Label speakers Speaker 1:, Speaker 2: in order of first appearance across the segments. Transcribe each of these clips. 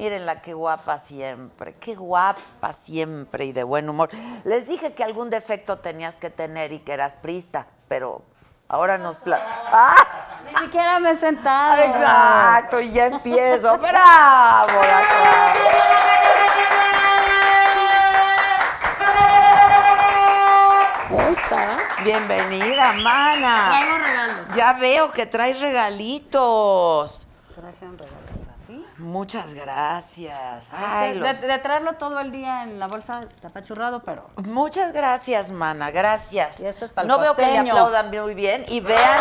Speaker 1: Mírenla, qué guapa siempre, qué guapa siempre y de buen humor. Les dije que algún defecto tenías que tener y que eras prista, pero ahora nos... ¡Ah!
Speaker 2: Ni siquiera me he sentado. Exacto, y ya empiezo. ¡Bravo!
Speaker 1: Bienvenida, mana. Tengo regalos. Ya veo que traes regalitos. Muchas gracias. Este,
Speaker 2: de, traerlo todo el día en la bolsa está pachurrado, pero.
Speaker 1: Muchas gracias, mana. Gracias. Y no veo que le aplaudan muy bien y vean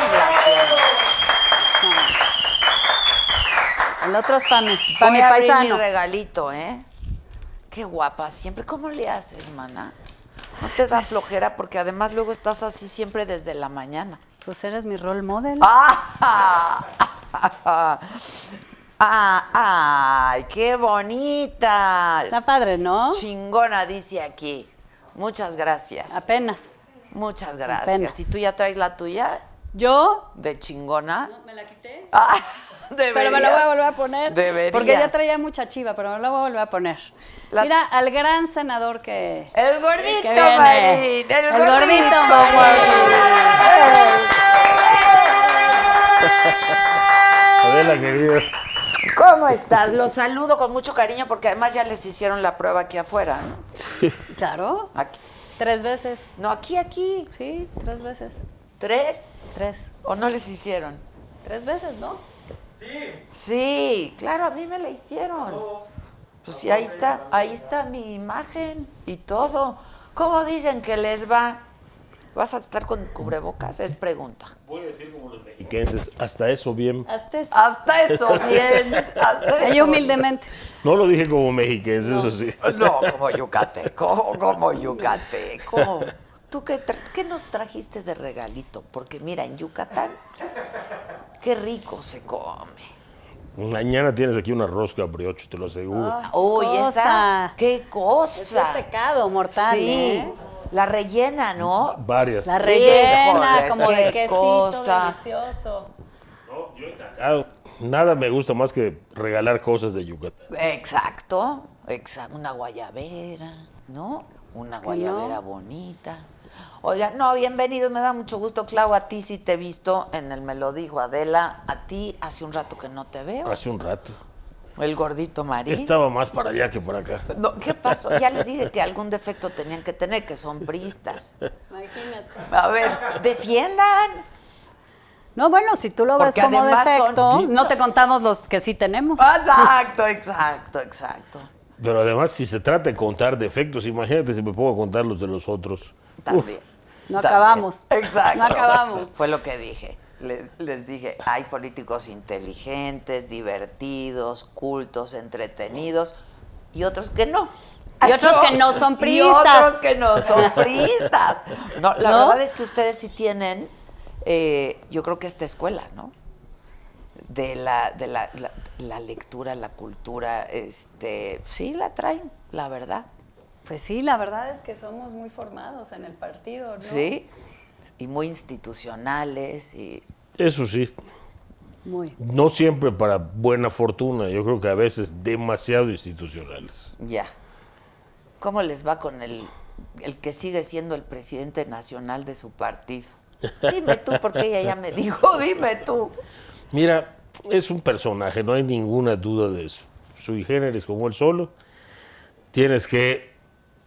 Speaker 1: El otro es para mi, paisano. mi regalito, ¿eh? Qué guapa siempre. ¿Cómo le haces, mana? No te da pues flojera porque además luego estás así siempre desde la mañana. Pues eres mi role model. ¡Ah! Ah, ¡Ay, qué bonita! Está padre, ¿no? Chingona, dice aquí. Muchas gracias. Apenas. Muchas gracias. Apenas. ¿Y tú ya traes la tuya? ¿Yo? ¿De chingona? No, me la quité. Ah, pero me la voy a volver a poner. Debería Porque ya traía mucha
Speaker 2: chiva, pero me la voy a volver a poner. Mira, al gran senador que. El gordito, Marín. El, el gordito, gordito
Speaker 1: Marín. Adela, ¿Cómo estás? Los saludo con mucho cariño porque además ya les hicieron la prueba aquí afuera, ¿no? Claro. Aquí. Tres veces. No, aquí, aquí. Sí, tres veces. ¿Tres? Tres. ¿O no les hicieron?
Speaker 2: Tres veces, ¿no?
Speaker 1: Sí. Sí, claro, a mí me la hicieron. Pues sí, ahí está, ahí está mi imagen y todo. ¿Cómo dicen que les va? ¿Vas a estar con cubrebocas? Es pregunta.
Speaker 3: Voy a decir como los mexiquenses, hasta eso bien. Hasta eso. Hasta
Speaker 1: eso bien. Y humildemente.
Speaker 3: No lo dije como mexiquense, eso sí. No, como
Speaker 1: yucateco, como yucateco. ¿Tú qué, nos trajiste de regalito? Porque mira, en Yucatán, qué rico se come.
Speaker 3: Mañana tienes aquí un arroz brioche te lo
Speaker 1: aseguro. ¡Uy, esa! ¡Qué cosa! Es un pecado mortal. Sí. ¿eh? La rellena, ¿no? Varias. La rellena, como de delicioso. No,
Speaker 3: ah, Nada me gusta más que regalar cosas de Yucatán.
Speaker 1: Exacto, Una guayabera, ¿no? Una guayabera bonita. Oiga, no, bienvenido, me da mucho gusto, Clau, a ti sí te he visto en el Me lo dijo Adela, a ti hace un rato que no te veo. Hace un rato. El gordito Marín. Estaba más para allá
Speaker 3: que por acá. No, ¿Qué pasó? Ya les dije que
Speaker 1: algún defecto tenían que tener, que son pristas. Imagínate. A ver, defiendan. No,
Speaker 2: bueno, si tú lo ves como defecto, no te contamos los que sí tenemos. Exacto,
Speaker 1: exacto, exacto.
Speaker 3: Pero además, si se trata de contar defectos, imagínate si me puedo contar los de los otros. También.
Speaker 1: No acabamos. Exacto. No acabamos. Fue lo que dije les dije, hay políticos inteligentes, divertidos, cultos, entretenidos y otros que no. Y otros que no son priistas. Y otros que no son priistas. No, la verdad es que ustedes sí tienen, eh, yo creo que esta escuela, ¿no? De la, de la, la, lectura, la cultura, este, sí la traen, la verdad.
Speaker 2: Pues sí, la verdad es que somos muy formados en el partido, ¿no? Sí
Speaker 1: y muy institucionales. Y... Eso sí. Muy.
Speaker 3: No siempre para buena fortuna, yo creo que a veces demasiado institucionales.
Speaker 1: Ya. ¿Cómo les va con el, el que sigue siendo el presidente nacional de su partido?
Speaker 3: Dime tú, porque ella ya me
Speaker 1: dijo, dime tú.
Speaker 3: Mira, es un personaje, no hay ninguna duda de eso. Sui generis como él solo, tienes que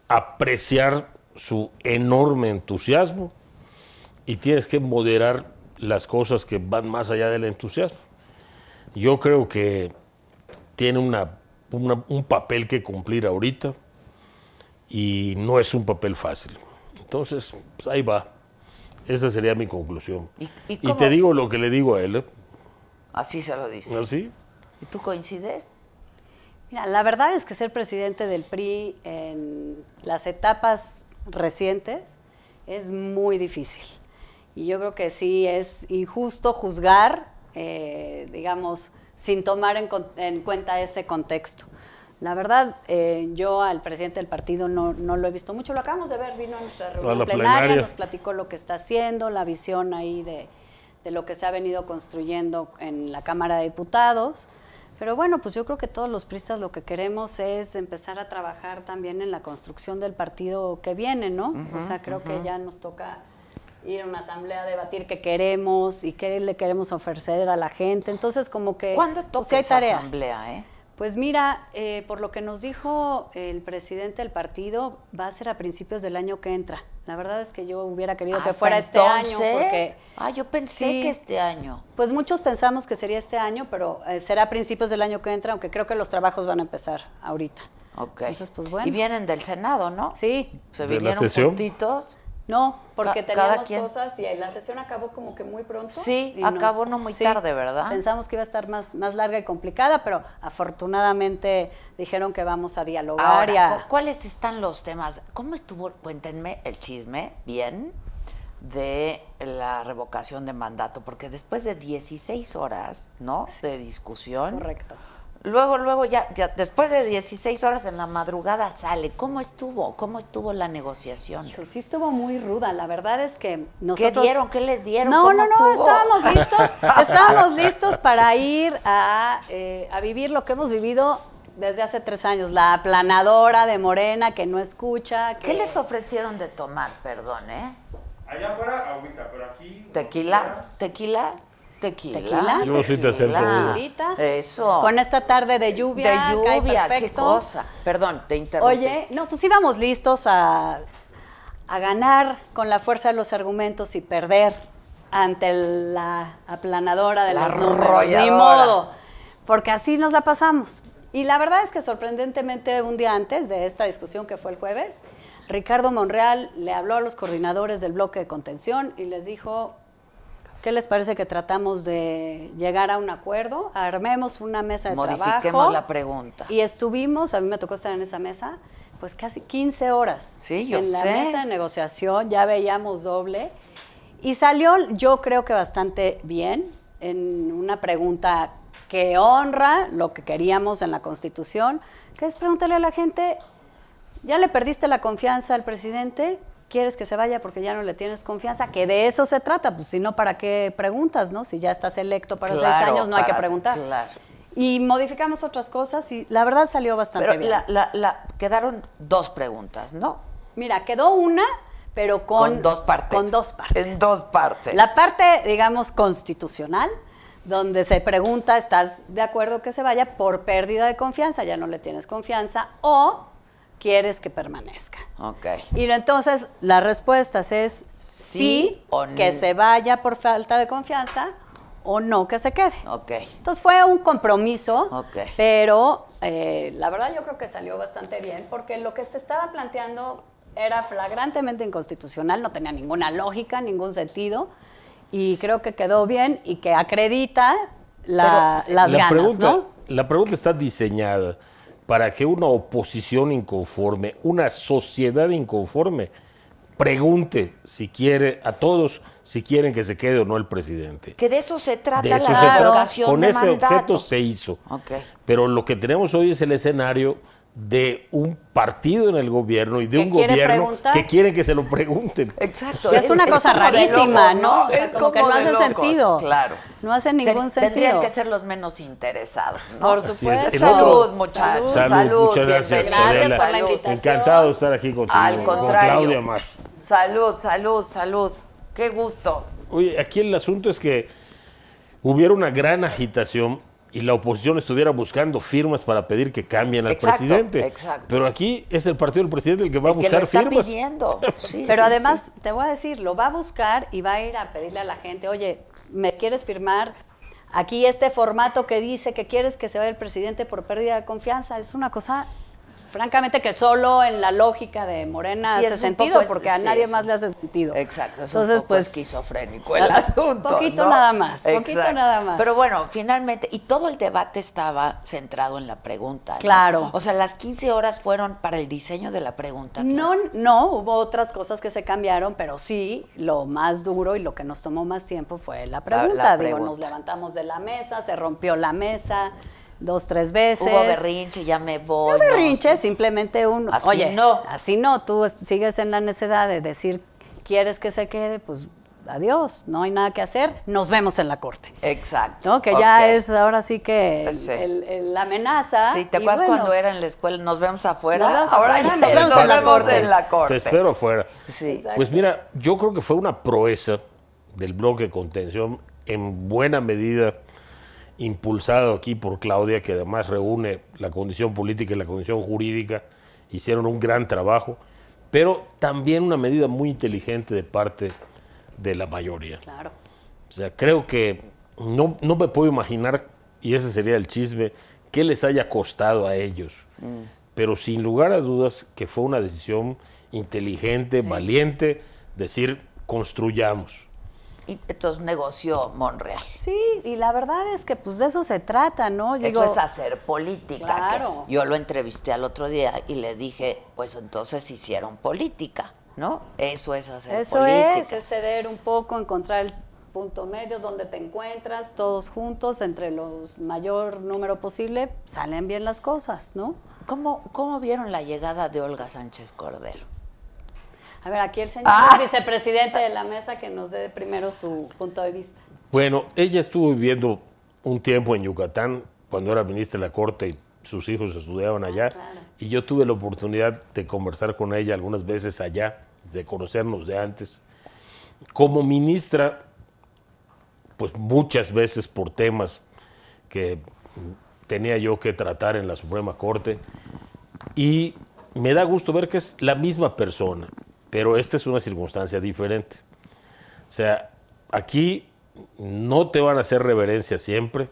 Speaker 3: apreciar su enorme entusiasmo, y tienes que moderar las cosas que van más allá del entusiasmo. Yo creo que tiene una, un papel que cumplir ahorita y no es un papel fácil. Entonces, pues, ahí va. Esa sería mi conclusión. ¿Y, te digo lo que le digo a él. ¿eh?
Speaker 1: Así se lo dice.
Speaker 3: ¿Ah,
Speaker 1: ¿Y tú coincides?
Speaker 2: Mira, la verdad es que ser presidente del PRI en las etapas recientes es muy difícil. Y yo creo que sí es injusto juzgar, eh, digamos, sin tomar en, cuenta ese contexto. La verdad, eh, yo al presidente del partido no, no, lo he visto mucho, lo acabamos de ver, vino a
Speaker 1: nuestra reunión plenaria, nos
Speaker 2: platicó lo que está haciendo, la visión ahí de, de lo que se ha venido construyendo en la Cámara de Diputados. Pero bueno, pues yo creo que todos los pristas lo que queremos es empezar a trabajar también en la construcción del partido que viene, ¿no? o sea, creo que ya nos toca ir a una asamblea a debatir qué queremos y qué le queremos ofrecer a la gente. Entonces, como que... ¿Cuándo pues, toca esa asamblea? Eh? Pues mira, eh, por lo que nos dijo el presidente del partido, va a ser a principios del año que entra. La verdad es que yo hubiera querido que fuera este año. Porque, ah, yo pensé que este año. Pues muchos pensamos que sería este año, pero eh, será a principios del año que entra, aunque creo que los trabajos van a
Speaker 1: empezar ahorita. Ok. Entonces, pues bueno. Y vienen del Senado, ¿no? Sí. Se vinieron juntitos. No, porque teníamos cosas
Speaker 2: y la sesión acabó como que muy pronto. Sí, acabó no muy tarde, ¿verdad? Pensamos que iba a estar más, más larga y complicada, pero afortunadamente dijeron que vamos a dialogar. Ahora,
Speaker 1: ¿cuáles están los temas? ¿Cómo estuvo, cuéntenme el chisme, bien, de la revocación de mandato? Porque después de 16 horas, ¿no?, de discusión. Correcto Luego, luego, ya, ya, después de 16 horas en la madrugada sale. ¿Cómo estuvo? ¿Cómo estuvo la negociación? sí estuvo muy ruda. La verdad es que nosotros... ¿Qué dieron? ¿Qué les dieron? No, no, no, estábamos listos,
Speaker 2: estábamos listos para ir eh, a, vivir lo que hemos vivido desde hace tres años, la aplanadora de Morena que no escucha. ¿Qué les ofrecieron de tomar,
Speaker 1: perdón, eh? Allá afuera agüita, pero aquí... Tequila, tequila. Tequila. Yo sí te siento Eso. Con esta tarde de lluvia. De lluvia, qué cosa. Perdón, te interrumpí. Oye,
Speaker 2: no, pues íbamos listos a, ganar con la fuerza de los argumentos y perder ante la aplanadora de la las Ni modo, porque así nos la pasamos. Y la verdad es que sorprendentemente un día antes de esta discusión que fue el jueves, Ricardo Monreal le habló a los coordinadores del bloque de contención y les dijo, ¿Qué les parece que tratamos de llegar a un acuerdo? Armemos una mesa de trabajo. Modifiquemos la
Speaker 1: pregunta. Y
Speaker 2: estuvimos, a mí me tocó estar en esa mesa, pues casi 15 horas. Sí, yo En la mesa de negociación ya veíamos doble. Y salió, yo creo que bastante bien, en una pregunta que honra lo que queríamos en la Constitución, que es preguntarle a la gente, ¿ya le perdiste la confianza al presidente? quieres que se vaya porque ya no le tienes confianza, que de eso se trata, pues si no, ¿para qué preguntas, no? Si ya estás electo para seis años, no hay que preguntar. Claro. Y modificamos otras cosas y la verdad salió bastante bien.
Speaker 1: La, quedaron dos preguntas, ¿no?
Speaker 2: Mira, quedó una, pero con, con dos
Speaker 1: partes. Con dos partes. En dos partes. La parte, digamos, constitucional,
Speaker 2: donde se pregunta, ¿estás de acuerdo que se vaya por pérdida de confianza? Ya no le tienes confianza. O quieres que permanezca. Ok. Y entonces las respuestas es sí, o no. que se vaya por falta de confianza o no que se quede. Ok. Entonces fue un compromiso, pero eh, la verdad yo creo que salió bastante bien porque lo que se estaba planteando era flagrantemente inconstitucional, no tenía ninguna lógica, ningún sentido y creo que quedó bien y que acredita la, eh, las la pregunta,
Speaker 3: La pregunta está diseñada para que una oposición inconforme, una sociedad inconforme, pregunte si quiere a todos si quieren que se quede o no el presidente.
Speaker 1: Que de eso se trata de la Con ese objeto
Speaker 3: se hizo. Pero lo que tenemos hoy es el escenario de un partido en el gobierno y de un gobierno que quieren que se lo pregunten.
Speaker 2: Exacto. Es, una cosa rarísima, ¿no? es como, que no hace sentido.
Speaker 1: Claro. No hace ningún sentido. Tendrían que ser los menos interesados. ¿no? Por supuesto. Salud, muchachos. Salud, muchas gracias. Gracias por la invitación. Encantado de
Speaker 3: estar aquí contigo. Al contrario.
Speaker 1: Salud, salud, salud. Qué gusto.
Speaker 3: Oye, aquí el asunto es que hubiera una gran agitación y la oposición estuviera buscando firmas para pedir que cambien al presidente. Pero aquí es el partido del presidente el que va a buscar que lo está Pidiendo.
Speaker 1: Sí, Pero además,
Speaker 2: te voy a decir, lo va a buscar y va a ir a pedirle a la gente, oye, ¿me quieres firmar? Aquí este formato que dice que quieres que se vaya el presidente por pérdida de confianza es una cosa francamente que solo en la lógica de Morena hace sentido, porque a nadie más
Speaker 1: le hace sentido. Exacto, es un poco pues, esquizofrénico el asunto. Poquito nada más, poquito nada más. Pero bueno, finalmente, y todo el debate estaba centrado en la pregunta. Claro. O sea, las 15 horas fueron para el diseño de la pregunta.
Speaker 2: No, no, no, hubo otras cosas que se cambiaron, pero sí, lo más duro y lo que nos tomó más tiempo fue la pregunta. nos levantamos de la mesa, se rompió la mesa dos, tres veces. Hubo berrinche, ya me
Speaker 1: voy. No berrinche,
Speaker 2: simplemente un. Así oye, no. Así no, tú sigues en la necesidad de decir, ¿quieres que se quede? Pues adiós, no hay nada que hacer, nos vemos en la corte. Exacto. Que ya es ahora sí que
Speaker 1: la amenaza. Sí, ¿te acuerdas cuando era en la escuela? Nos vemos afuera. ahora ya nos, vemos, en, la corte. Te espero afuera. Sí.
Speaker 3: Pues mira, yo creo que fue una proeza del bloque contención en buena medida impulsado aquí por Claudia, que además reúne la condición política y la condición jurídica, hicieron un gran trabajo, pero también una medida muy inteligente de parte de la mayoría. Claro. O sea, creo que no, me puedo imaginar, y ese sería el chisme, qué les haya costado a ellos. Mm. Pero sin lugar a dudas que fue una decisión inteligente, valiente,
Speaker 1: decir, construyamos. Y entonces negocio Monreal. Sí,
Speaker 2: y la verdad es que pues de eso se trata, ¿no? eso es
Speaker 1: hacer política. Claro. yo lo entrevisté al otro día y le dije, pues entonces hicieron política, ¿no? Eso es hacer política. Eso es,
Speaker 2: es ceder un poco, encontrar el punto medio donde te encuentras todos juntos entre los mayor número posible, salen bien las cosas, ¿no?
Speaker 1: ¿Cómo, cómo vieron la llegada de Olga Sánchez Cordero?
Speaker 2: A ver, aquí el señor ah. vicepresidente de la mesa que nos dé primero su punto de vista.
Speaker 1: Bueno,
Speaker 3: ella estuvo viviendo un tiempo en Yucatán cuando era ministra de la Corte y sus hijos estudiaban ah, allá. Y yo tuve la oportunidad de conversar con ella algunas veces allá, de conocernos de antes. Como ministra, pues muchas veces por temas que tenía yo que tratar en la Suprema Corte. Y me da gusto ver que es la misma persona. Pero esta es una circunstancia diferente. O sea, aquí no te van a hacer reverencia siempre,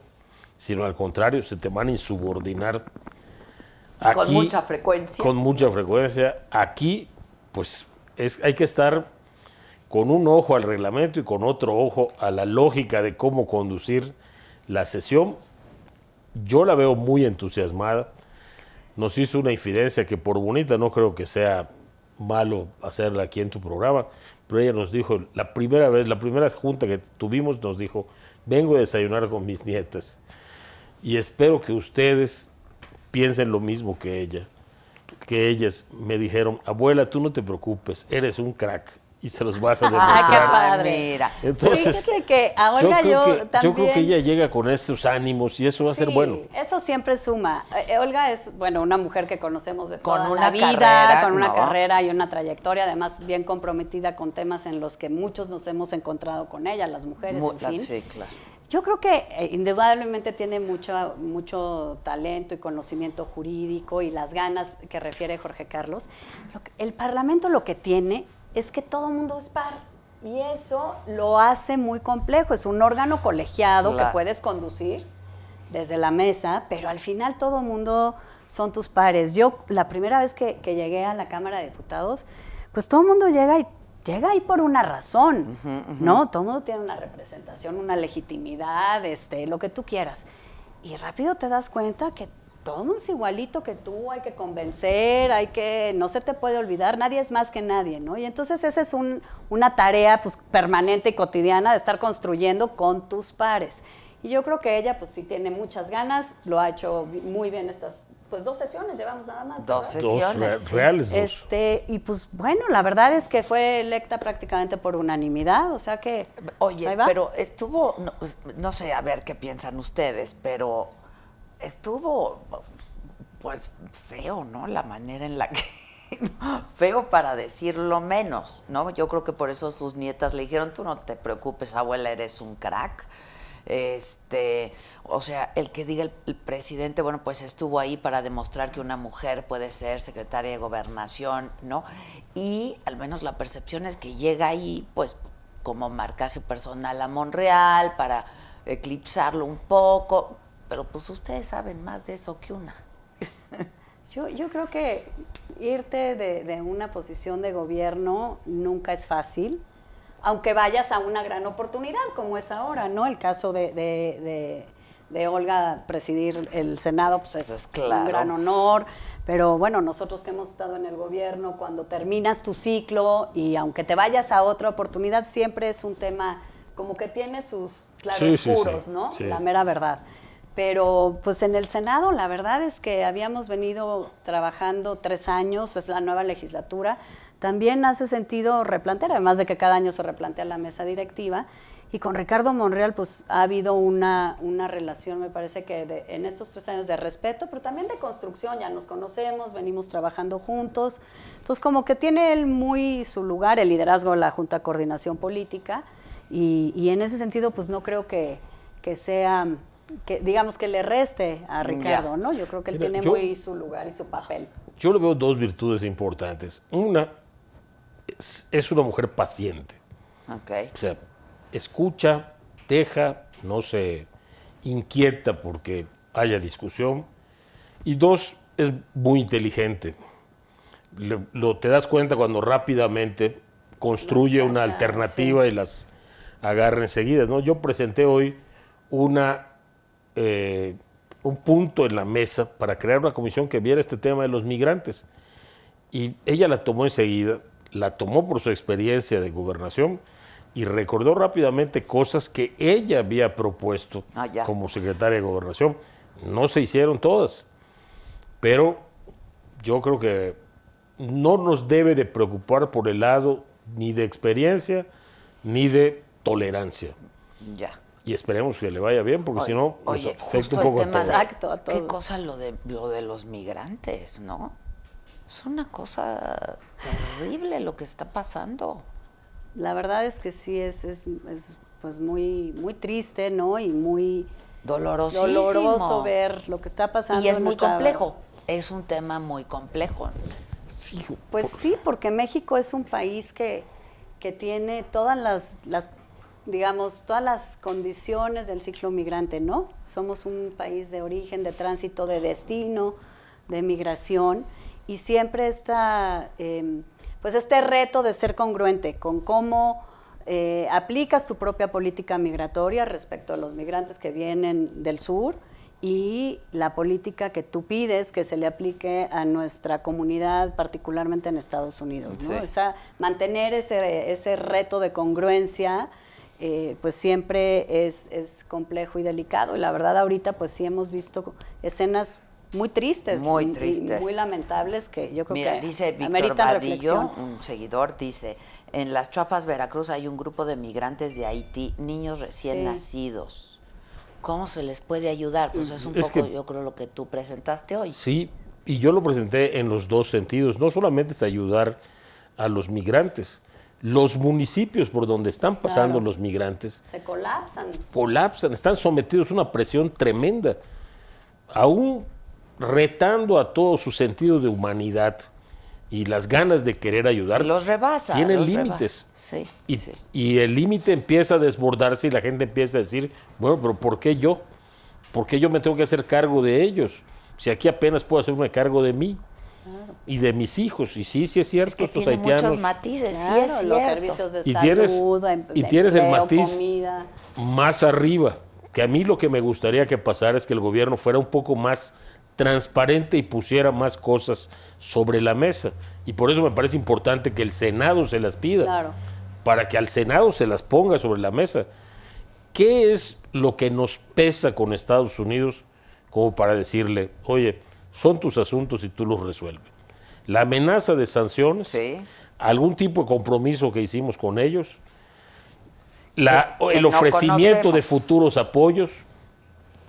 Speaker 3: sino al contrario, se te van a insubordinar.
Speaker 1: con mucha frecuencia. Con
Speaker 3: mucha frecuencia. Aquí, pues, es, hay que estar con un ojo al reglamento y con otro ojo a la lógica de cómo conducir la sesión. Yo la veo muy entusiasmada. Nos hizo una infidencia que por bonita no creo que sea malo hacerla aquí en tu programa, pero ella nos dijo, la primera vez, la primera junta que tuvimos, nos dijo, vengo a desayunar con mis nietas y espero que ustedes piensen lo mismo que ella, que ellas me dijeron, abuela, tú no te preocupes, eres un crack, y se los vas a demostrar. ¡Ah, qué padre! Entonces, que yo, creo que, también... ella llega con esos ánimos y eso va a ser bueno.
Speaker 2: eso siempre suma. Eh, eh, Olga es, bueno, una mujer que conocemos de toda con una la vida, con una carrera y una trayectoria, además bien comprometida con temas en los que muchos nos hemos encontrado con ella, las mujeres, en Yo creo que eh, indudablemente tiene mucho, mucho talento y conocimiento jurídico y las ganas que refiere Jorge Carlos. el Parlamento lo que tiene es que todo mundo es par. Y eso lo hace muy complejo. Es un órgano colegiado que puedes conducir desde la mesa, pero al final todo mundo son tus pares. Yo, la primera vez que, llegué a la Cámara de Diputados, pues todo mundo llega y llega ahí por una razón, ¿no? Todo mundo tiene una representación, una legitimidad, este, lo que tú quieras. Y rápido te das cuenta que todo es igualito que tú, hay que convencer, hay que, no se te puede olvidar, nadie es más que nadie, ¿no? Y entonces esa es una tarea pues, permanente y cotidiana de estar construyendo con tus pares. Y yo creo que ella pues sí tiene muchas ganas, lo ha hecho muy bien estas, pues dos sesiones llevamos nada más. Dos sesiones. reales. Este, y pues bueno, la verdad es que fue electa prácticamente por unanimidad, o sea que...
Speaker 1: Oye, pero estuvo, no sé, a ver qué piensan ustedes, pero estuvo pues feo, ¿no? La manera en la que feo para decirlo menos, ¿no? Yo creo que por eso sus nietas le dijeron, "Tú no te preocupes, abuela, eres un crack." Este, o sea, el que diga el, el, presidente, bueno, pues estuvo ahí para demostrar que una mujer puede ser secretaria de gobernación, ¿no? Y al menos la percepción es que llega ahí, pues, como marcaje personal a Monreal para eclipsarlo un poco pero pues ustedes saben más de eso que una.
Speaker 2: yo, yo creo que irte de, una posición de gobierno nunca es fácil, aunque vayas a una gran oportunidad como es ahora, ¿no? El caso de, Olga presidir el Senado, pues es, pues, un gran honor. Pero bueno, nosotros que hemos estado en el gobierno, cuando terminas tu ciclo y aunque te vayas a otra oportunidad, siempre es un tema como que tiene sus claros ¿no? La mera verdad. Pero pues en el Senado la verdad es que habíamos venido trabajando tres años, es la nueva legislatura, también hace sentido replantear, además de que cada año se replantea la mesa directiva. Y con Ricardo Monreal, pues ha habido una, una relación, me parece que en estos tres años de respeto, pero también de construcción, ya nos conocemos, venimos trabajando juntos. Entonces, como que tiene él muy su lugar, el liderazgo de la Junta de Coordinación Política, y, en ese sentido, pues no creo que, que sea digamos que le reste a mm, Ricardo, ¿no? Yo creo que él tiene muy su lugar y su papel.
Speaker 3: Yo le veo dos virtudes importantes. Una, es, una mujer paciente. Okay. O sea, escucha, deja, no se inquieta porque haya discusión. Y dos, es muy inteligente. lo, te das cuenta cuando rápidamente construye una alternativa y las agarra enseguida. ¿no? Yo presenté hoy una eh, un punto en la mesa para crear una comisión que viera este tema de los migrantes. Y ella la tomó enseguida, la tomó por su experiencia de gobernación y recordó rápidamente cosas que ella había propuesto ah, como secretaria de gobernación. No se hicieron todas, pero yo creo que no nos debe de preocupar por el lado ni de experiencia ni de tolerancia. Ya. Y esperemos que le vaya bien, porque si no, pues, afecta un poco a
Speaker 1: todo Qué cosa lo de, lo de los migrantes, ¿no? Es una cosa terrible lo que está pasando.
Speaker 2: La verdad es que sí, es, pues muy, muy triste, ¿no? Y
Speaker 1: muy doloroso ver
Speaker 2: lo que está pasando. Y es muy complejo,
Speaker 1: es un tema muy complejo. Sí,
Speaker 2: pues sí, porque México es un país que, que tiene todas las digamos, todas las condiciones del ciclo migrante, ¿no? Somos un país de origen, de tránsito, de destino, de migración, y siempre está, em, pues este reto de ser congruente con cómo eh, aplicas tu propia política migratoria respecto a los migrantes que vienen del sur y la política que tú pides que se le aplique a nuestra comunidad, particularmente en Estados Unidos, ¿no? O sea, mantener ese reto de congruencia, eh, pues siempre es, complejo y delicado. Y la verdad ahorita pues sí hemos visto escenas muy tristes, muy, muy lamentables que yo creo Mira, que dice Víctor
Speaker 1: un seguidor, dice, en las Chapas, Veracruz hay un grupo de migrantes de Haití, niños recién nacidos. ¿Cómo se les puede ayudar? Pues es un poco, yo creo, lo que tú presentaste hoy.
Speaker 3: Sí, y yo lo presenté en los dos sentidos. No solamente es ayudar a los migrantes, los municipios por donde están pasando los migrantes
Speaker 2: se colapsan.
Speaker 3: Colapsan, están sometidos a una presión tremenda, aún retando a todo su sentido de humanidad y las ganas de querer ayudar. Los
Speaker 1: rebasa. Tienen límites.
Speaker 3: y, y el límite empieza a desbordarse y la gente empieza a decir, bueno, pero ¿por qué yo? ¿Por qué yo me tengo que hacer cargo de ellos? Si aquí apenas puedo hacerme cargo de mí. Y de mis hijos, y sí, sí es cierto, que estos haitianos. Muchos
Speaker 1: matices, cierto.
Speaker 2: los y tienes, em, y tienes el matiz
Speaker 3: más arriba. Que a mí lo que me gustaría que pasara es que el gobierno fuera un poco más transparente y pusiera más cosas sobre la mesa. Y por eso me parece importante que el Senado se las pida. Claro. Para que al Senado se las ponga sobre la mesa. ¿Qué es lo que nos pesa con Estados Unidos como para decirle, oye, son tus asuntos y tú los resuelves. La amenaza de sanciones, algún tipo de compromiso que hicimos con ellos, el ofrecimiento de futuros apoyos.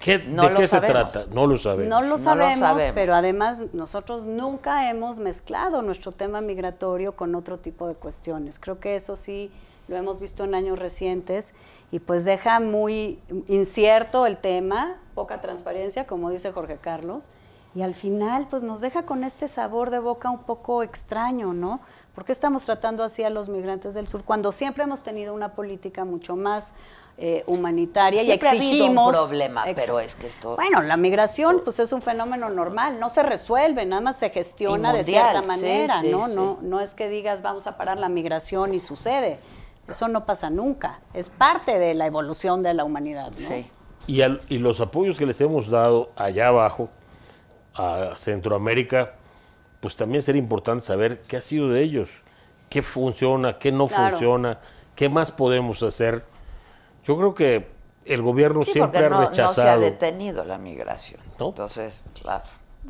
Speaker 3: ¿De qué se trata? No lo sabemos, no lo sabemos, pero
Speaker 2: además nosotros nunca hemos mezclado nuestro tema migratorio con otro tipo de cuestiones. Creo que eso sí lo hemos visto en años recientes y pues deja muy incierto el tema, poca transparencia, como dice Jorge Carlos, y al final, pues nos deja con este sabor de boca un poco extraño, ¿no? ¿Por qué estamos tratando así a los migrantes del sur cuando siempre hemos tenido una política mucho más eh, humanitaria y exigimos... Ha un problema, pero es que esto... Bueno, la migración pues es un fenómeno normal, no se resuelve, nada más se gestiona de cierta manera, ¿no? ¿no? No es que digas vamos a parar la migración y sucede, eso no pasa nunca, es parte de la evolución de la humanidad, ¿no? Sí.
Speaker 3: Y, y los apoyos que les hemos dado allá abajo, a Centroamérica, pues también sería importante saber qué ha sido de ellos, qué funciona, qué no funciona, qué más podemos hacer. Yo creo que el gobierno siempre ha rechazado. No se ha
Speaker 1: detenido la migración. Entonces, claro.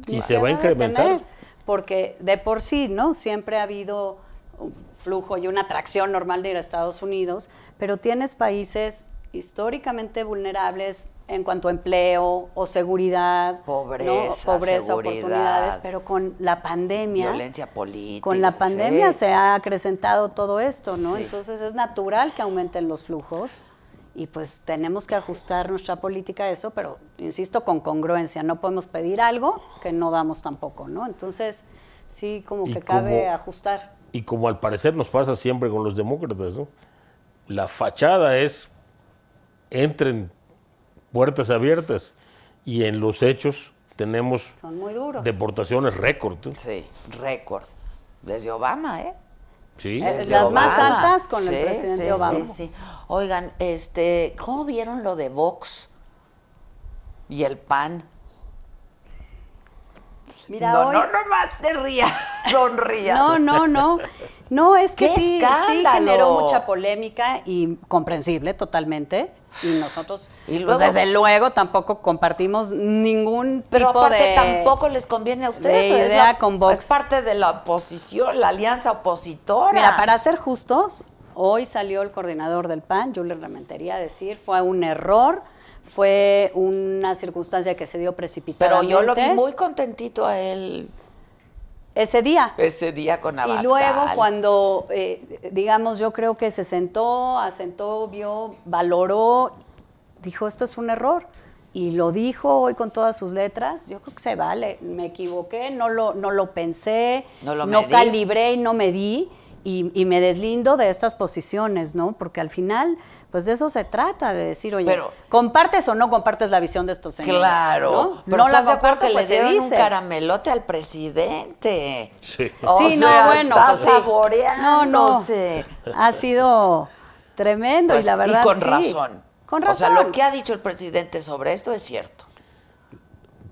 Speaker 1: Y se va a incrementar.
Speaker 2: porque de por sí, ¿no? Siempre ha habido un flujo y una atracción normal de ir a Estados Unidos, pero tienes países históricamente vulnerables en cuanto a empleo o seguridad, pobreza, pobreza oportunidades, pero con la pandemia, violencia
Speaker 1: política, con la pandemia se
Speaker 2: ha acrecentado todo esto, ¿no? Entonces es natural que aumenten los flujos y pues tenemos que ajustar nuestra política a eso, pero insisto con congruencia, no podemos pedir algo que no damos tampoco, ¿no? Entonces sí como que cabe ajustar.
Speaker 3: Y como al parecer nos pasa siempre con los demócratas, ¿no? La fachada es entren puertas abiertas. Y en los hechos tenemos Son muy duros. deportaciones
Speaker 1: récord. Sí, récord. Desde Obama, ¿eh? Sí. Eh, Desde las más altas con el presidente Obama. Sí, sí. Oigan, este, ¿cómo vieron lo de Vox y el PAN? Mira, no, no, no más te rías, sonrías. No, no, no. No, es que sí, sí, generó mucha
Speaker 2: polémica y comprensible totalmente. Y nosotros, pues, desde luego, tampoco compartimos ningún Pero aparte, tampoco
Speaker 1: les conviene a ustedes. es, parte de la oposición, la alianza opositora. Mira, para
Speaker 2: ser justos, hoy salió el coordinador del PAN, yo le lamentaría decir, fue un error fue una circunstancia que se dio precipitada. Pero yo lo vi
Speaker 1: muy contentito a él
Speaker 2: ese día.
Speaker 1: Ese día con Abascal. Y luego
Speaker 2: cuando, eh, digamos, yo creo que se sentó, asentó, vio, valoró, dijo, esto es un error. Y lo dijo hoy con todas sus letras, yo creo que se vale. Me equivoqué, no lo, no lo pensé, no, calibré y no medí. Y, y, me deslindo de estas posiciones, ¿no? Porque al final, pues de eso se trata, de decir, oye, ¿compartes o no compartes la visión de estos señores? Claro, ¿no? pero no la le pues, dieron un
Speaker 1: caramelote al presidente. Sí, no, bueno, pues, está pues, No, no, ha sido tremendo y pues, la verdad Y con razón. Con razón. O sea, lo que ha dicho el presidente sobre esto es cierto.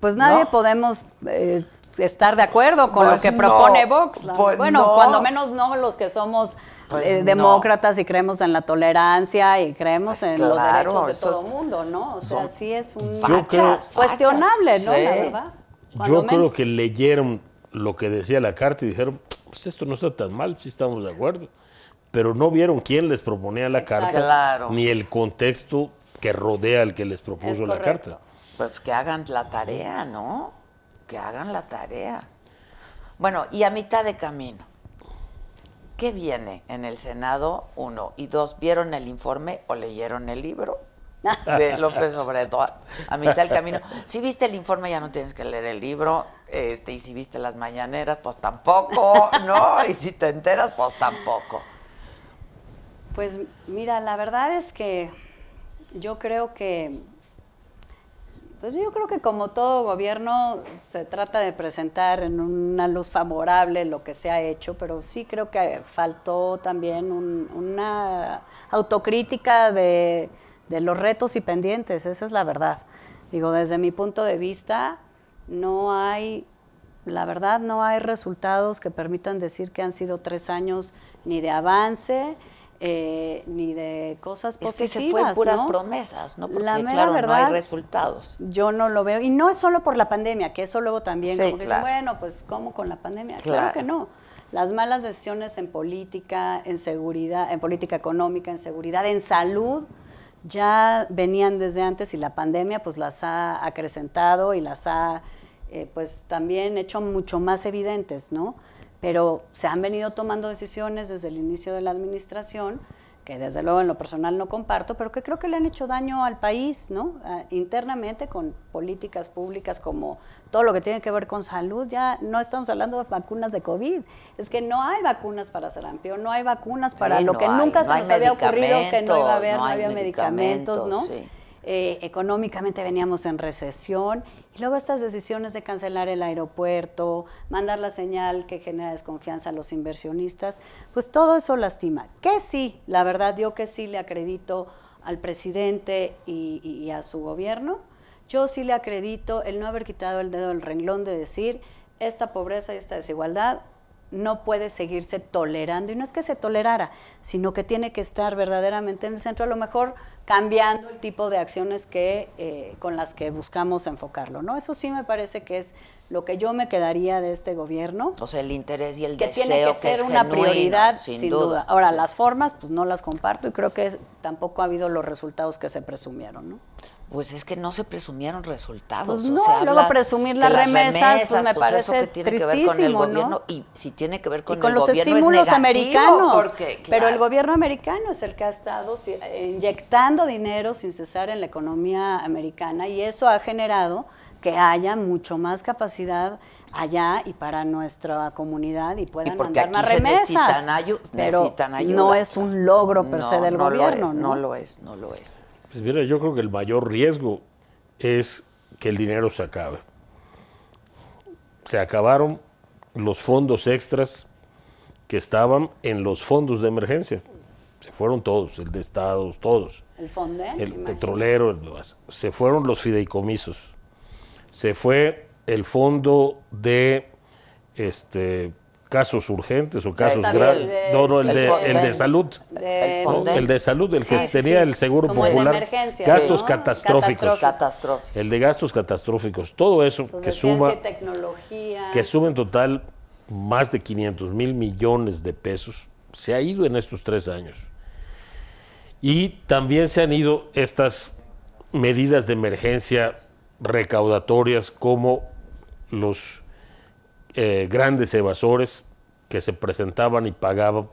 Speaker 2: Pues nadie podemos... Eh, estar de acuerdo con lo pues que propone
Speaker 1: Vox. Pues bueno, cuando menos no los que somos pues eh,
Speaker 2: demócratas y creemos en la tolerancia y creemos en los derechos de todo el mundo, ¿no? O sea, sí es un cuestionable, ¿no? La verdad. yo creo
Speaker 3: que leyeron lo que decía la carta y dijeron, pues esto no está tan mal, si estamos de acuerdo. Pero no vieron quién les proponía la carta, ni el contexto que rodea el que les propuso la carta.
Speaker 1: Pues que hagan la tarea, ¿no? que hagan la tarea. Bueno, y a mitad de camino, ¿qué viene en el Senado? Uno. Y dos, ¿vieron el informe o leyeron el libro?
Speaker 2: de López
Speaker 1: Obrador a mitad del camino. Si viste el informe ya no tienes que leer el libro, este, y si viste las mañaneras, pues tampoco, ¿no? Y si te enteras, pues tampoco.
Speaker 2: Pues mira, la verdad es que yo creo que pues yo creo que como todo gobierno se trata de presentar en una luz favorable lo que se ha hecho, pero sí creo que faltó también una autocrítica de, de los retos y pendientes, esa es la verdad. Digo, desde mi punto de vista, no hay, la verdad, no hay resultados que permitan decir que han sido tres años ni de avance, eh, ni de cosas positivas. Es que se fue puras
Speaker 1: promesas, ¿no? Porque, claro, no hay
Speaker 2: resultados. Yo no lo veo. Y no es solo por la pandemia, que eso luego también, como que bueno, pues, ¿cómo con la pandemia? Claro. que no. Las malas decisiones en política, en seguridad, en política económica, en seguridad, en salud, ya venían desde antes y la pandemia pues las ha acrecentado y las ha eh, pues también hecho mucho más evidentes, ¿no? pero se han venido tomando decisiones desde el inicio de la administración que desde luego en lo personal no comparto, pero que creo que le han hecho daño al país, ¿no? Ah, internamente con políticas públicas como todo lo que tiene que ver con salud, ya no estamos hablando de vacunas de COVID, es que no hay vacunas para sarampión, no hay vacunas para lo que nunca se nos había ocurrido que no iba a haber, no, había medicamentos, ¿no? Eh, económicamente veníamos en recesión. Y luego estas decisiones de cancelar el aeropuerto, mandar la señal que genera desconfianza a los inversionistas, pues todo eso lastima. Que sí, la verdad, yo que sí le acredito al presidente y, y a su gobierno, yo sí le acredito el no haber quitado el dedo del renglón de decir, esta pobreza y esta desigualdad no puede seguirse tolerando. Y no es que se tolerara, sino que tiene que estar verdaderamente en el centro, a lo mejor cambiando el tipo de acciones que, eh, con las que buscamos enfocarlo. ¿no? Eso sí me parece que es lo que yo me quedaría de este gobierno.
Speaker 1: O sea, el interés y el que deseo tiene que ser una prioridad, sin, duda. duda. Ahora, las
Speaker 2: formas, pues no las comparto y creo que tampoco ha habido los resultados que se presumieron. ¿no?
Speaker 1: pues es que no se presumieron resultados. Pues no, luego presumir las remesas, pues me pues parece eso tiene que ver con el gobierno y si tiene que ver con, los gobierno estímulos americanos. Pero el
Speaker 2: gobierno americano es el que ha estado eh, inyectando dinero sin cesar en la economía americana y eso ha generado que haya mucho más capacidad allá y para nuestra comunidad y puedan mandar más remesas. necesitan, pero No es un logro per se del gobierno. ¿no? no lo es,
Speaker 1: no lo es.
Speaker 3: Pues mira, yo creo que el mayor riesgo es que el dinero se acabe. Se acabaron los fondos extras que estaban en los fondos de emergencia. Se fueron todos, el de estados, todos. El fondo, El petrolero, el demás. Se fueron los fideicomisos. Se fue el fondo de este casos urgentes o casos graves. No, no, el, de, salud.
Speaker 1: el, de
Speaker 3: salud, el que ah, tenía el seguro popular. gastos catastróficos. El de gastos catastróficos. Todo eso que suma.
Speaker 1: Tecnología. Que
Speaker 3: suma en total más de 500 mil millones de pesos. Se ha ido en estos tres años. Y también se han ido estas medidas de emergencia recaudatorias como los eh, grandes evasores que se presentaban y pagaban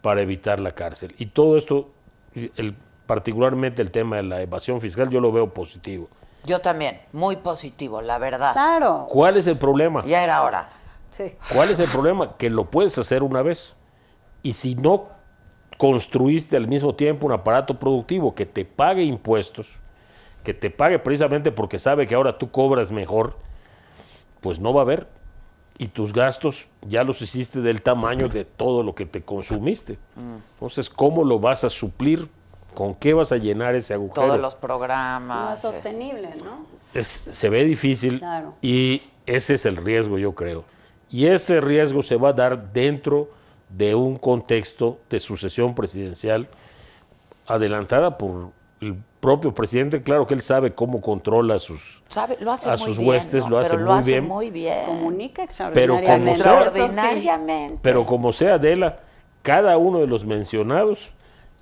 Speaker 3: para evitar la cárcel. Y todo esto, particularmente el tema de la evasión fiscal, yo lo veo positivo.
Speaker 1: Yo también, muy positivo, la verdad. Claro.
Speaker 3: ¿Cuál es el problema? Ya era hora. ¿Cuál es el problema? Que lo puedes hacer una vez. Y si no construiste al mismo tiempo un aparato productivo que te pague impuestos, que te pague precisamente porque sabe que ahora tú cobras mejor, pues no va a haber y tus gastos ya los hiciste del tamaño de todo lo que te consumiste. Entonces, ¿cómo lo vas a suplir? ¿Con qué vas a llenar ese agujero? Todos los
Speaker 1: programas. Eh. No es
Speaker 2: sostenible, ¿no?
Speaker 3: se ve difícil y ese es el riesgo, yo creo. Y ese riesgo se va a dar dentro de un contexto de sucesión presidencial adelantada por el propio presidente, claro que él sabe cómo controla a sus,
Speaker 1: sabe, lo hace a sus huestes, lo, hace muy bien. Se comunica extraordinariamente. Pero como, Sea,
Speaker 3: pero como sea, Adela, cada uno de los mencionados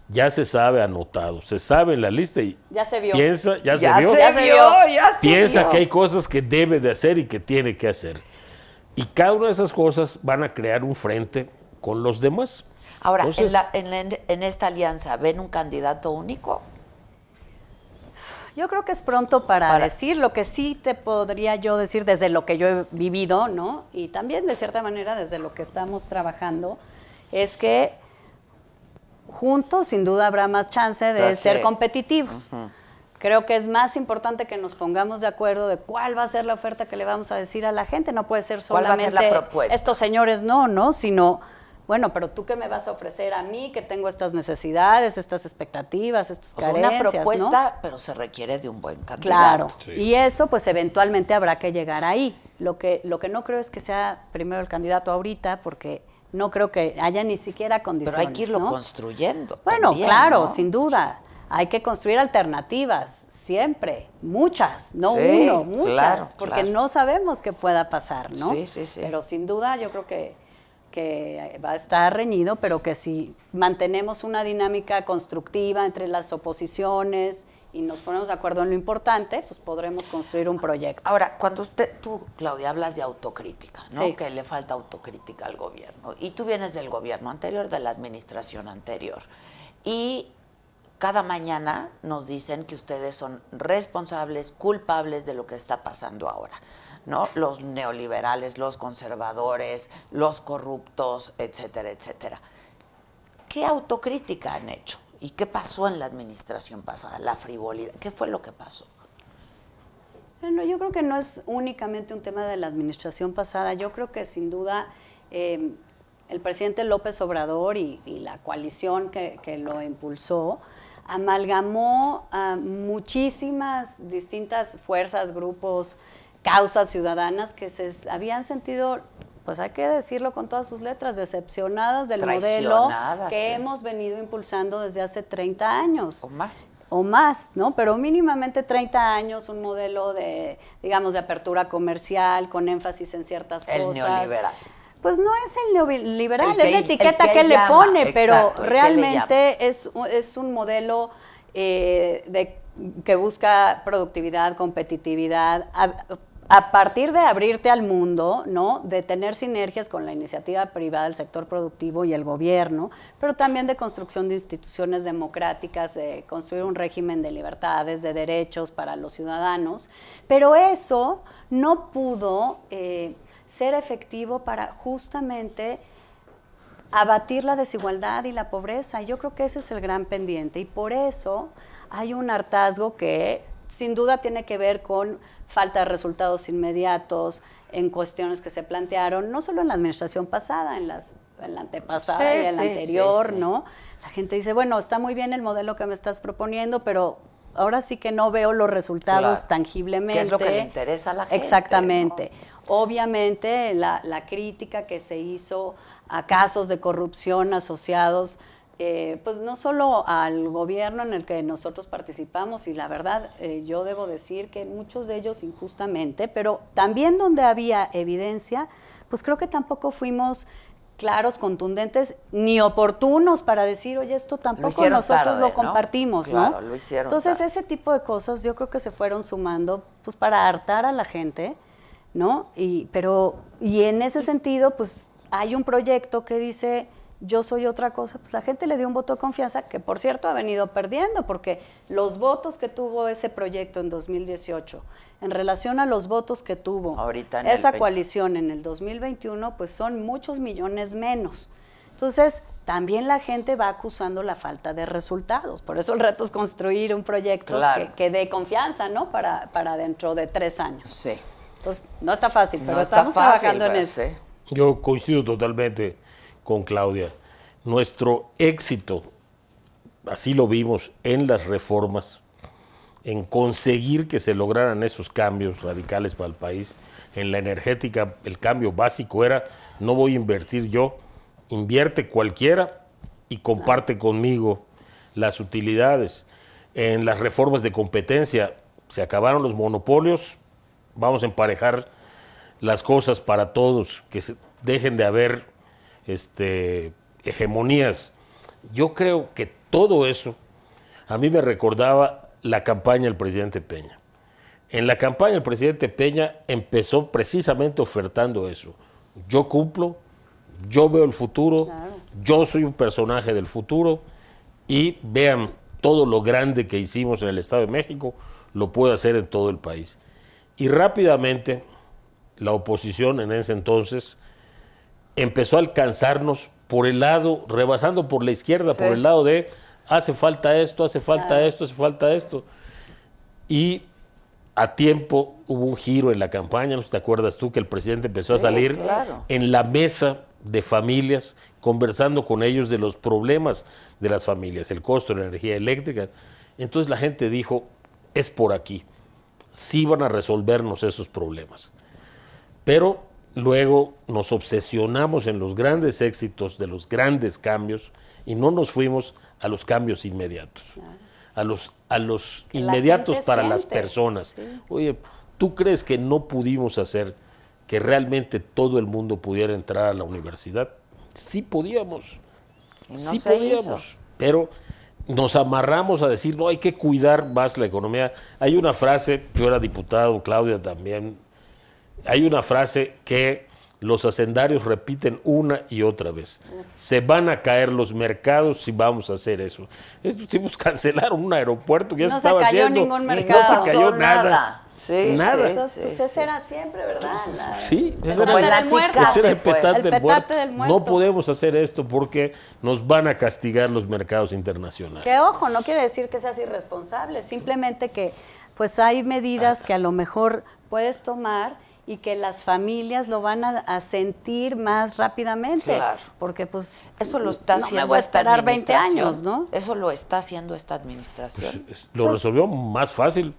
Speaker 3: ya se sabe anotado, se sabe en la lista y se vio. piensa, piensa que hay cosas que debe de hacer y que tiene que hacer. Y cada una de esas cosas van a crear un frente con los demás.
Speaker 1: Ahora, en, en esta alianza, ¿ven un candidato único? Yo creo que es
Speaker 2: pronto para, decir lo que sí te podría yo decir desde lo que yo he vivido, ¿no? Y también de cierta manera desde lo que estamos trabajando, es que juntos sin duda habrá más chance de ser competitivos. Creo que es más importante que nos pongamos de acuerdo de cuál va a ser la oferta que le vamos a decir a la gente. No puede ser solamente estos señores no, ¿no? Sino bueno, pero tú qué me vas a ofrecer a mí que tengo estas necesidades, estas expectativas, estas o sea, una propuesta,
Speaker 1: pero se requiere de un buen candidato. Claro. Y
Speaker 2: eso, pues eventualmente habrá que llegar ahí. Lo que, lo que no creo es que sea primero el candidato ahorita, porque no creo que haya ni siquiera condiciones. Pero hay que irlo construyendo. Bueno, claro, sin duda. Hay que construir alternativas, siempre, muchas, no uno, muchas, porque no sabemos qué pueda pasar, ¿no? Sí, sí, sí. Pero sin duda yo creo que que va a estar reñido, pero que si mantenemos una dinámica constructiva entre las oposiciones y nos ponemos de acuerdo en lo importante,
Speaker 1: pues podremos construir un proyecto. Ahora, cuando usted, tú, Claudia, hablas de autocrítica, ¿no? Que le falta autocrítica al gobierno. Y tú vienes del gobierno anterior, de la administración anterior. Y cada mañana nos dicen que ustedes son responsables, culpables de lo que está pasando ahora. Los neoliberales, los conservadores, los corruptos, etcétera, etcétera. ¿Qué autocrítica han hecho? ¿Y qué pasó en la administración pasada? La frivolidad. ¿Qué fue lo que pasó?
Speaker 2: Bueno, yo creo que no es únicamente un tema de la administración pasada. Yo creo que sin duda em, el presidente López Obrador y, la coalición que, que, lo impulsó amalgamó a muchísimas distintas fuerzas, grupos, causas ciudadanas que se habían sentido pues hay que decirlo con todas sus letras, decepcionadas del modelo que hemos venido impulsando desde hace 30 años. O más. O más, ¿no? Pero mínimamente 30 años, un modelo de, digamos, de apertura comercial, con énfasis en ciertas cosas. El neoliberal. Pues no es el neoliberal, es la etiqueta que, le pone, pero realmente es, es, un modelo eh, de que busca productividad, competitividad, a partir de abrirte al mundo, ¿no? De tener sinergias con la iniciativa privada, el sector productivo y el gobierno, pero también de construcción de instituciones democráticas, de construir un régimen de libertades, de derechos para los ciudadanos. Pero eso no pudo eh, ser efectivo para justamente abatir la desigualdad y la pobreza. Yo creo que ese es el gran pendiente y por eso hay un hartazgo que sin duda tiene que ver con falta de resultados inmediatos en cuestiones que se plantearon, no solo en la administración pasada, en, las, la antepasada y en la anterior, ¿no? La gente dice, bueno, está muy bien el modelo que me estás proponiendo, pero ahora sí que no veo los resultados tangiblemente. ¿Qué es lo que le interesa a la gente? Exactamente. Obviamente, la, la crítica que se hizo a casos de corrupción asociados eh, pues no solo al gobierno en el que nosotros participamos, y la verdad eh, yo debo decir que muchos de ellos injustamente, pero también donde había evidencia, pues creo que tampoco fuimos claros, contundentes, ni oportunos para decir, oye, esto tampoco nosotros lo compartimos, ¿no? Lo hicieron Entonces, ese tipo de cosas yo creo que se fueron sumando, pues para hartar a la gente, ¿no? Y, pero, y en ese sentido, pues hay un proyecto que dice, yo soy otra cosa, pues la gente le dio un voto de confianza que por cierto ha venido perdiendo porque los votos que tuvo ese proyecto en 2018 en relación a los votos que tuvo esa coalición en el 2021 pues son muchos millones menos. Entonces, también la gente va acusando la falta de resultados. Por eso el reto es construir un proyecto que, dé confianza, ¿no? Para, para dentro de tres años. Sí. Entonces, no está fácil, pero estamos trabajando en pues,
Speaker 1: eso.
Speaker 3: Yo coincido totalmente con Claudia. Nuestro éxito, así lo vimos en las reformas, en conseguir que se lograran esos cambios radicales para el país. En la energética el cambio básico era, no voy a invertir yo, invierte cualquiera y comparte conmigo las utilidades. En las reformas de competencia se acabaron los monopolios, vamos a emparejar las cosas para todos, que se dejen de haber este, hegemonías. Yo creo que todo eso a mí me recordaba la campaña del presidente Peña. En la campaña el presidente Peña empezó precisamente ofertando eso. Yo cumplo, yo veo el futuro, yo soy un personaje del futuro y vean todo lo grande que hicimos en el Estado de México, lo puedo hacer en todo el país. Y rápidamente la oposición en ese entonces empezó a alcanzarnos por el lado, rebasando por la izquierda, por el lado de hace falta esto, hace falta esto, hace falta esto. Y a tiempo hubo un giro en la campaña, no te acuerdas tú que el presidente empezó a salir en la mesa de familias, conversando con ellos de los problemas de las familias, el costo de la energía eléctrica. Entonces la gente dijo, es por aquí, sí van a resolvernos esos problemas. Pero Luego nos obsesionamos en los grandes éxitos de los grandes cambios y no nos fuimos a los cambios inmediatos, a los, a los inmediatos para las personas. Oye, ¿tú crees que no pudimos hacer que realmente todo el mundo pudiera entrar a la universidad? Sí podíamos,
Speaker 1: sí podíamos,
Speaker 3: pero nos amarramos a decir, no, hay que cuidar más la economía. Hay una frase, yo era diputado, Claudia también, hay una frase que los hacendarios repiten una y otra vez. Se van a caer los mercados si vamos a hacer eso. Estos tipos cancelaron un aeropuerto que ya no se estaba haciendo. No se cayó ningún mercado. No se cayó nada.
Speaker 1: nada.
Speaker 2: Sí, era siempre, ¿verdad? sí, era, el, del muerto. No podemos
Speaker 3: hacer esto porque nos van a castigar los mercados internacionales. Que
Speaker 2: ojo, no quiere decir que seas irresponsable, simplemente que pues hay medidas ah. que a lo mejor puedes tomar y que las familias lo van a, sentir más rápidamente. Claro. Porque pues eso lo está haciendo voy a esperar 20 años,
Speaker 1: ¿no? Eso lo está haciendo esta administración. Pues, lo
Speaker 3: resolvió más fácil.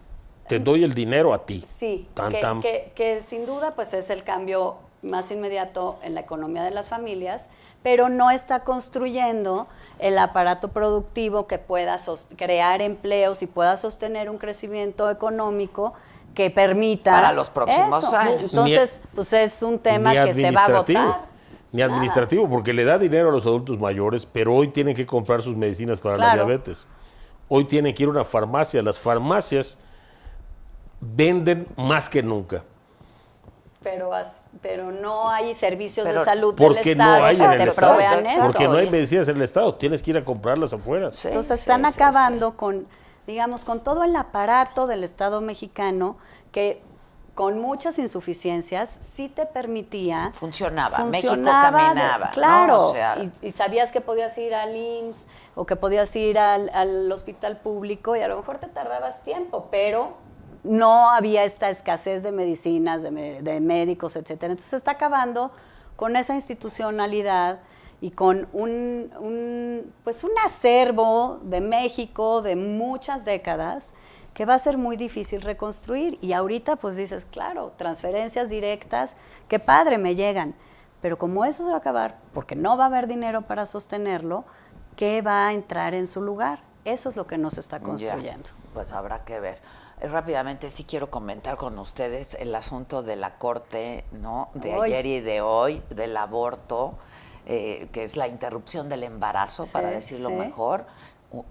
Speaker 3: Te pues, doy el dinero a ti. Sí, que, Que,
Speaker 2: que sin duda pues es el cambio más inmediato en la economía de las familias, pero no está construyendo el aparato productivo que pueda crear empleos y pueda sostener un crecimiento económico que permita. Para los próximos años. Entonces, pues es un tema que se va a agotar.
Speaker 3: Ni administrativo, porque le da dinero a los adultos mayores, pero hoy tienen que comprar sus medicinas para la diabetes. Hoy tienen que ir a una farmacia. Las farmacias venden más que nunca.
Speaker 2: Pero, no hay servicios de salud porque del Estado no hay Porque no hay
Speaker 3: medicinas en el Estado, tienes que ir a comprarlas
Speaker 1: afuera. Entonces están acabando
Speaker 2: con digamos, con todo el aparato del Estado mexicano que con muchas insuficiencias, sí te permitía...
Speaker 1: Funcionaba, México caminaba. claro,
Speaker 2: y, sabías que podías ir al IMSS o que podías ir al, hospital público y a lo mejor te tardabas tiempo, pero no había esta escasez de medicinas, de, médicos, etcétera. Entonces está acabando con esa institucionalidad y con un, pues un acervo de México de muchas décadas que va a ser muy difícil reconstruir. Y ahorita pues dices, claro, transferencias directas, qué padre, me llegan. Pero como eso se va a acabar, porque no va a haber dinero para sostenerlo, ¿qué va a entrar en su lugar? Eso es lo que nos está construyendo.
Speaker 1: pues habrá que ver. Eh, rápidamente sí quiero comentar con ustedes el asunto de la corte, ¿no? De ayer y de hoy, del aborto. Eh, que es la interrupción del embarazo, para decirlo mejor,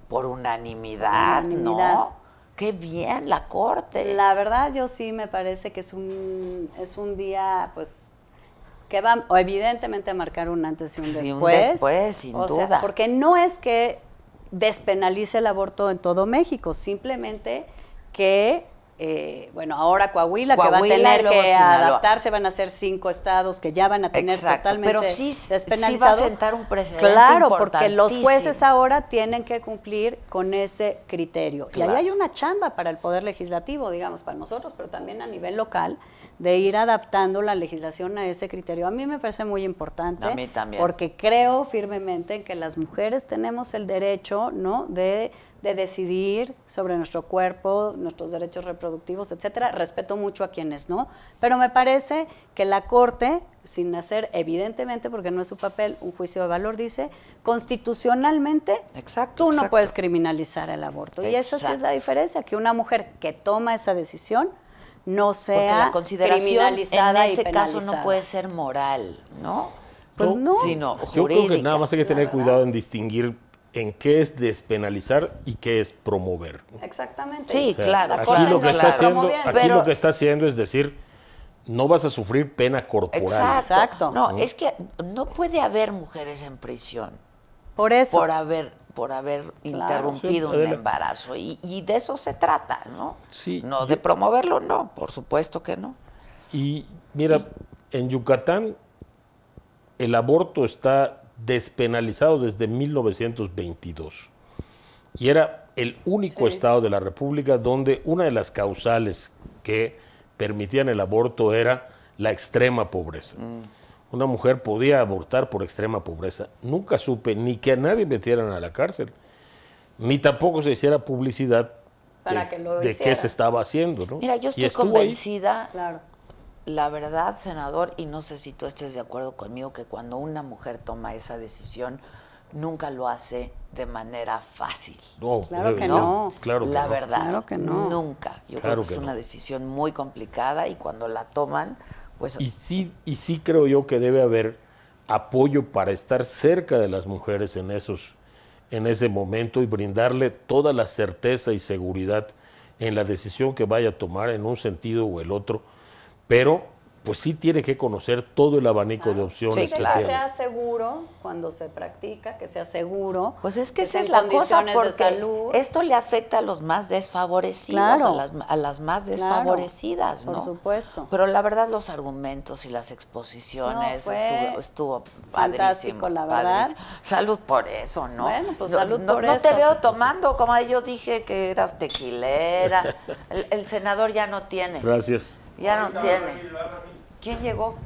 Speaker 1: por unanimidad, ¿no? Qué bien la corte. La
Speaker 2: verdad, yo sí me parece que es un, es un día, pues, que va evidentemente a marcar un antes y un después. Un después, sin duda. porque no es que despenalice el aborto en todo México, simplemente que eh, bueno, ahora Coahuila, que va a tener que adaptarse, van a ser cinco estados que ya van a tener totalmente pero sí, va a sentar un precedente Claro, porque los jueces ahora tienen que cumplir con ese criterio. Y ahí hay una chamba para el Poder Legislativo, digamos, para nosotros, pero también a nivel local, de ir adaptando la legislación a ese criterio. A mí me parece muy importante. A mí también. Porque creo firmemente en que las mujeres tenemos el derecho, ¿no?, de de decidir sobre nuestro cuerpo, nuestros derechos reproductivos, etcétera. Respeto mucho a quienes no, pero me parece que la Corte, sin hacer evidentemente, porque no es su papel, un juicio de valor, dice, constitucionalmente exacto, tú no puedes criminalizar el aborto. Y esa es la diferencia, que una mujer que toma esa decisión no sea la criminalizada en ese caso no puede ser moral, ¿no? Pues no,
Speaker 1: sino jurídica. Yo creo que nada más hay que tener
Speaker 3: cuidado en distinguir en qué es despenalizar y qué es promover. Exactamente. Sí, claro. Aquí, lo, que Está haciendo, aquí lo que está haciendo es decir, no vas a sufrir pena corporal.
Speaker 1: Exacto. No, es que no puede haber mujeres en prisión. Por eso. Por haber por haber interrumpido un embarazo. Y, de eso se trata, ¿no? Sí. No, de promoverlo, no, por supuesto que no. Y mira, en Yucatán
Speaker 3: el aborto está despenalizado desde 1922. Y era el único estado de la República donde una de las causales que permitían el aborto era la extrema pobreza. Mm. Una mujer podía abortar por extrema pobreza. Nunca supe ni que a nadie metieran a la cárcel, ni tampoco se hiciera publicidad
Speaker 1: de, que qué se
Speaker 3: estaba haciendo. ¿no? Mira, yo estoy convencida
Speaker 1: la verdad, senador, y no sé si tú estés de acuerdo conmigo, que cuando una mujer toma esa decisión, nunca lo hace de manera fácil. No, claro que no. la verdad, nunca. Yo creo que, que es una decisión muy complicada y cuando la toman, pues... Y
Speaker 3: sí, y sí creo yo que debe haber apoyo para estar cerca de las mujeres en, esos, en ese momento y brindarle toda la certeza y seguridad en la decisión que vaya a tomar en un sentido o el otro pero pues sí tiene que conocer todo el abanico de
Speaker 2: opciones. que, sea seguro cuando se practica, que sea seguro.
Speaker 1: Pues es que, esa es la cosa porque esto le afecta a los más desfavorecidos, a, las, a, las, más desfavorecidas, ¿no? Por
Speaker 2: supuesto.
Speaker 1: Pero la verdad los argumentos y las exposiciones estuvo, padrísimo, la verdad. Salud por eso, ¿no? Bueno, pues salud por eso. No te veo tomando como yo dije que eras tequilera. el senador ya no tiene. Gracias. Ya no tiene. ¿Quién llegó?